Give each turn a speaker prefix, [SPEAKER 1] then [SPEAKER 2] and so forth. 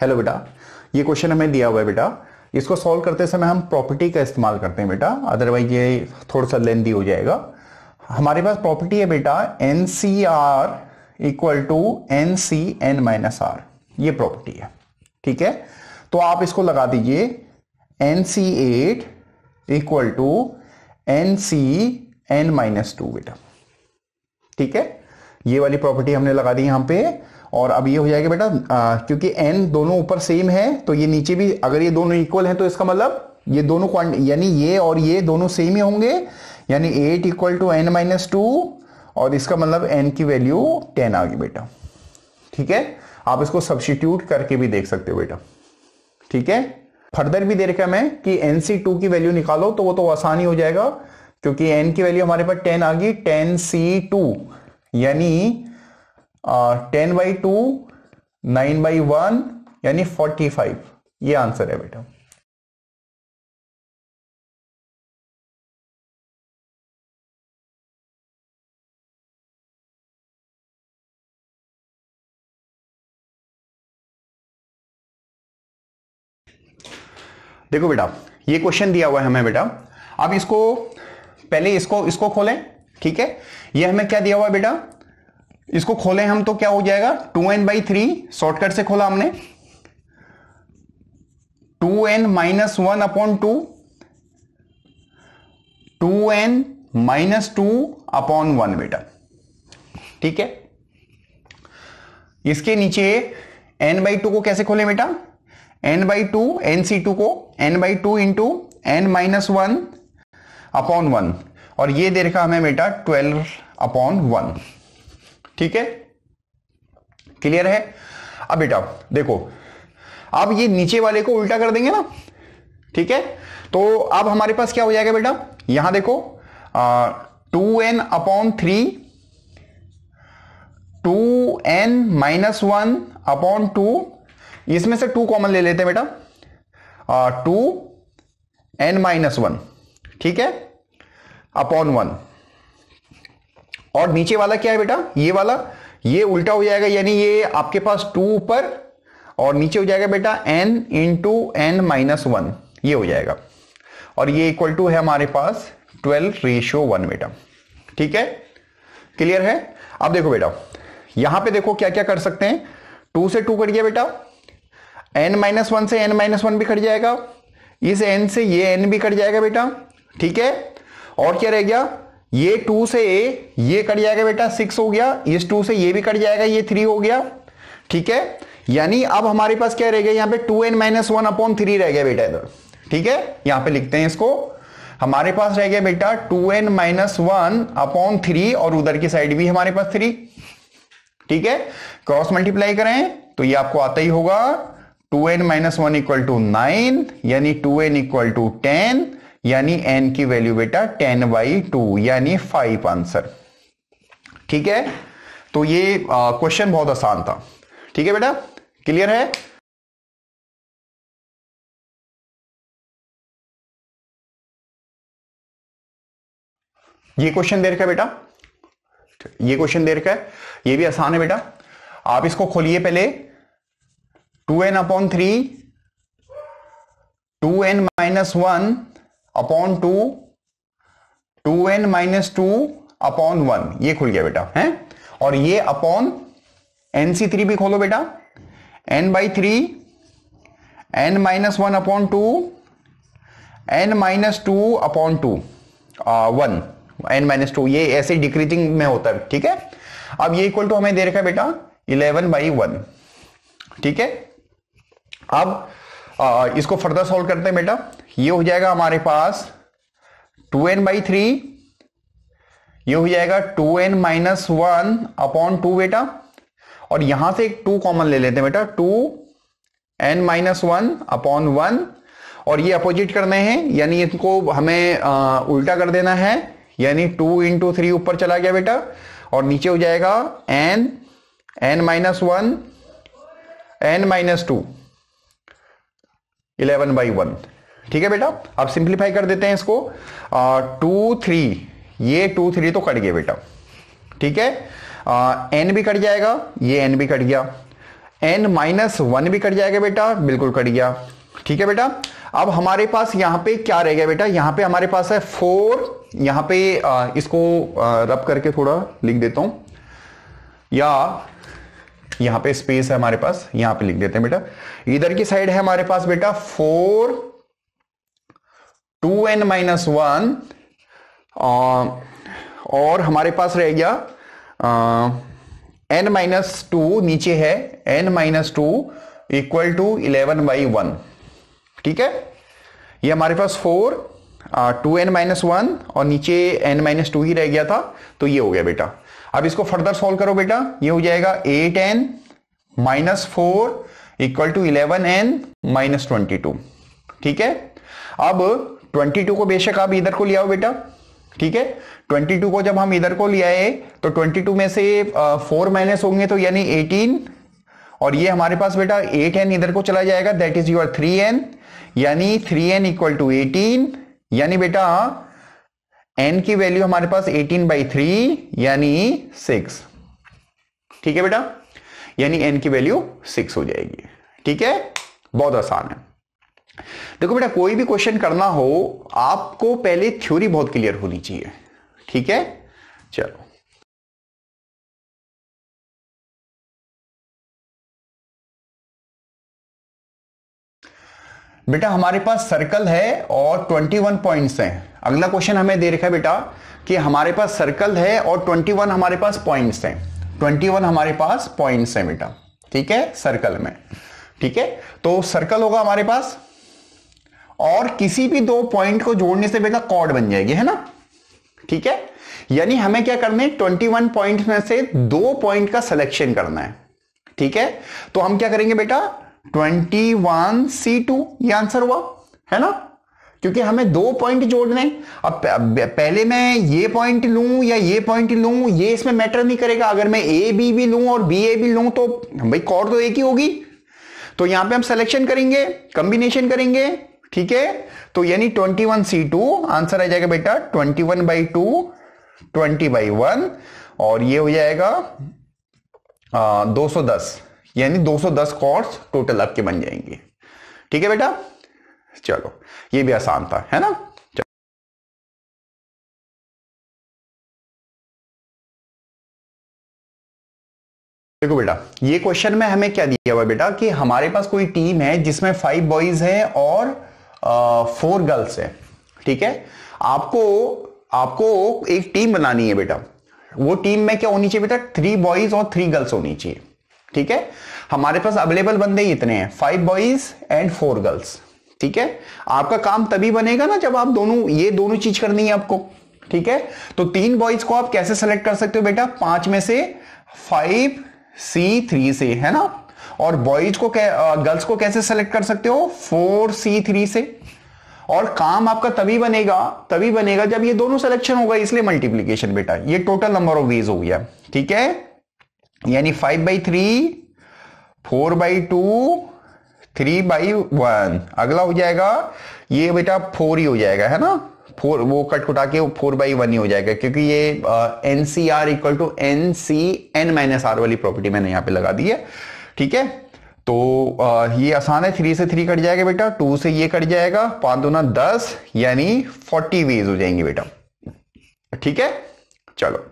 [SPEAKER 1] hello बेटा ये question हमें दिया हुआ है बेटा इसको सॉल्व करते समय हम प्रॉपर्टी का इस्तेमाल करते हैं बेटा अदरवाइज ये थोड़ा सा लेंदी हो जाएगा हमारे पास प्रॉपर्टी है बेटा N C R equal to N C N minus R ये प्रॉपर्टी है ठीक है तो आप इसको लगा दीजिए N C eight equal to N C N minus two बेटा ठीक है ये वाली प्रॉपर्टी हमने लगा दी यहां पे और अब ये हो जाएगा बेटा क्योंकि एन दोनों ऊपर सेम है तो ये नीचे भी अगर ये दोनों इक्वल है तो इसका मतलब ये दोनों यानी ये और ये दोनों सेम ही होंगे यानी eight equal to N minus two और इसका मतलब एन की वैल्यू टेन आ गई बेटा ठीक है आप इसको सब्सटीट्यूट करके भी देख सकते हो बेटा ठीक है फर्दर भी दे रखा मैं कि एन सी टू की वैल्यू निकालो तो वो तो आसानी हो जाएगा क्योंकि एन की वैल्यू हमारे पास टेन आ गई टेन सी टू यानी ten by two nine by one यानी फोर्टी फाइव ये आंसर है बेटा देखो बेटा ये क्वेश्चन दिया हुआ है हमें बेटा अब इसको पहले इसको इसको खोलें ठीक है ये हमें क्या दिया हुआ बेटा इसको खोले हम तो क्या हो जाएगा two N by three shortcut से खोला हमने two N minus one upon two two N minus two upon one बेटा ठीक है इसके नीचे एन बाई टू को कैसे खोले बेटा N by two N C two को N by two into N minus one upon one और ये दे रखा हमें बेटा ट्वेल्व अपॉन वन ठीक है क्लियर है अब बेटा देखो अब ये नीचे वाले को उल्टा कर देंगे ना ठीक है तो अब हमारे पास क्या हो जाएगा बेटा यहां देखो two N upon three two N minus one upon two इसमें से टू कॉमन ले लेते हैं बेटा टू एन माइनस वन ठीक है अपॉन वन और नीचे वाला क्या है बेटा ये वाला ये उल्टा हो जाएगा यानी ये आपके पास टू ऊपर और नीचे हो जाएगा बेटा N into N minus one ये हो जाएगा और ये इक्वल टू है हमारे पास ट्वेल्व रेशियो वन बेटा ठीक है क्लियर है अब देखो बेटा यहां पे देखो क्या क्या कर सकते हैं टू से टू कट गया बेटा एन माइनस वन से एन माइनस वन भी कट जाएगा इस एन से ये एन भी कट जाएगा बेटा ठीक है और क्या रह गया ये टू से ए ये कट जाएगा बेटा सिक्स हो गया इस टू से ये भी कट जाएगा ये थ्री हो गया ठीक है यानी अब हमारे पास क्या रह गया यहां पे two N minus one upon three रह गया बेटा इधर ठीक है यहां पे लिखते हैं इसको हमारे पास रह गया बेटा two N minus one upon three और उधर की साइड भी हमारे पास थ्री ठीक है क्रॉस मल्टीप्लाई करें तो ये आपको आता ही होगा two N minus one equal to nine यानी two N equal to ten यानी एन की वैल्यू बेटा टेन बाई टू यानी फाइव आंसर ठीक है तो ये क्वेश्चन बहुत आसान था ठीक है बेटा क्लियर है ये क्वेश्चन दे रखा है बेटा ये क्वेश्चन दे रखा है ये भी आसान है बेटा आप इसको खोलिए पहले two N upon three two N minus one upon two two N minus two upon one ये खुल गया बेटा है और ये अपॉन एन सी थ्री भी खोलो बेटा N by three N minus one upon two N minus two upon two one N minus two ये ऐसे डिक्रीजिंग में होता है ठीक है अब ये इक्वल टू हमें दे रखा है बेटा इलेवन बाई वन ठीक है अब इसको फर्दर सॉल्व करते हैं बेटा ये हो जाएगा हमारे पास टू एन बाई थ्री ये हो जाएगा two N minus one upon two बेटा और यहां से एक टू कॉमन ले लेते हैं बेटा two N minus one upon one और ये अपोजिट करने हैं यानी इनको हमें आ, उल्टा कर देना है यानी टू इंटू थ्री ऊपर चला गया बेटा और नीचे हो जाएगा N N minus one N minus two eleven by one ठीक है बेटा अब सिंप्लीफाई कर देते हैं इसको टू थ्री ये टू थ्री तो कट गया बेटा ठीक है एन भी कट जाएगा ये एन भी कट गया एन माइनस वन भी कट जाएगा बेटा बिल्कुल कट गया ठीक है बेटा अब हमारे पास यहां पे क्या रह गया बेटा यहां पे हमारे पास है फोर यहां पे आ, इसको रब करके थोड़ा लिख देता हूं या यहां पे स्पेस है हमारे पास यहां पे लिख देते हैं बेटा इधर की साइड है हमारे पास बेटा four two N minus one और हमारे पास रह गया एन माइनस टू नीचे है N minus two equal to eleven by one ठीक है ये हमारे पास four two N minus one और नीचे एन माइनस टू ही रह गया था तो ये हो गया बेटा अब इसको फर्दर सॉल्व करो बेटा ये हो जाएगा eight N minus four equal to eleven N minus twenty two ठीक है अब ट्वेंटी टू को बेशक आप इधर को ले आओ बेटा ठीक है ट्वेंटी टू को जब हम इधर को ले आए तो ट्वेंटी टू में से फोर माइनस होंगे तो यानी एटीन और ये हमारे पास बेटा एट एन इधर को चला जाएगा that is your three N यानी three N equal to eighteen यानी बेटा एन की वैल्यू हमारे पास 18 बाई थ्री यानी सिक्स ठीक है बेटा यानी एन की वैल्यू सिक्स हो जाएगी ठीक है बहुत आसान है देखो बेटा कोई भी क्वेश्चन करना हो आपको पहले थ्योरी बहुत क्लियर होनी चाहिए ठीक है चलो बेटा हमारे पास सर्कल है और 21 पॉइंट्स हैं अगला क्वेश्चन हमें दे रखा है बेटा कि हमारे पास सर्कल है और 21 हमारे पास पॉइंट्स हैं 21 हमारे पास पॉइंट्स हैं बेटा ठीक है सर्कल में ठीक है तो सर्कल होगा हमारे पास और किसी भी दो पॉइंट को जोड़ने से बेटा कॉर्ड बन जाएगी है ना ठीक है यानी हमें क्या करना है ट्वेंटी वन पॉइंट में से दो पॉइंट का सिलेक्शन करना है ठीक है तो हम क्या करेंगे बेटा ट्वेंटी वन सी टू ये आंसर हुआ है ना क्योंकि हमें दो पॉइंट जोड़ने अब पहले मैं ये पॉइंट लूं या ये पॉइंट लूं ये इसमें मैटर नहीं करेगा अगर मैं ए बी भी लूं और बी ए भी लूं तो भाई कॉर तो एक ही होगी तो यहां पे हम सिलेक्शन करेंगे कॉम्बिनेशन करेंगे ठीक है तो यानी twenty one C two answer आ जाएगा बेटा twenty one by two twenty by one और ये हो जाएगा दो सौ दस यानी 210 कॉर्ड्स टोटल आपके बन जाएंगे ठीक है बेटा चलो ये भी आसान था है ना देखो बेटा ये क्वेश्चन में हमें क्या दिया हुआ बेटा कि हमारे पास कोई टीम है जिसमें फाइव बॉयज है और आ, फोर गर्ल्स है ठीक है आपको आपको एक टीम बनानी है बेटा वो टीम में क्या होनी चाहिए बेटा थ्री बॉयज और थ्री गर्ल्स होनी चाहिए ठीक है हमारे पास अवेलेबल बंदे ही इतने हैं five boys and four girls ठीक है आपका काम तभी बनेगा ना जब आप दोनों ये दोनों चीज करनी है आपको ठीक है तो तीन बॉयज को आप कैसे सेलेक्ट कर सकते हो बेटा पांच में से फाइव सी थ्री से है ना और बॉयज को गर्ल्स को कैसे सेलेक्ट कर सकते हो फोर सी थ्री से और काम आपका तभी बनेगा तभी बनेगा जब ये दोनों सिलेक्शन होगा इसलिए मल्टीप्लीकेशन बेटा ये टोटल नंबर ऑफ वेज हो गया ठीक है यानी five by three four by two three by one अगला हो जाएगा ये बेटा फोर ही हो जाएगा है ना फोर वो कट कुटा के फोर बाई वन ही हो जाएगा क्योंकि ये N C R equal to N C N minus R वाली प्रॉपर्टी मैंने यहां पे लगा दी है ठीक है तो uh, ये आसान है थ्री से थ्री कट जाएगा बेटा टू से ये कट जाएगा पांच दोना दस यानी फोर्टी वेज हो जाएंगे बेटा ठीक है चलो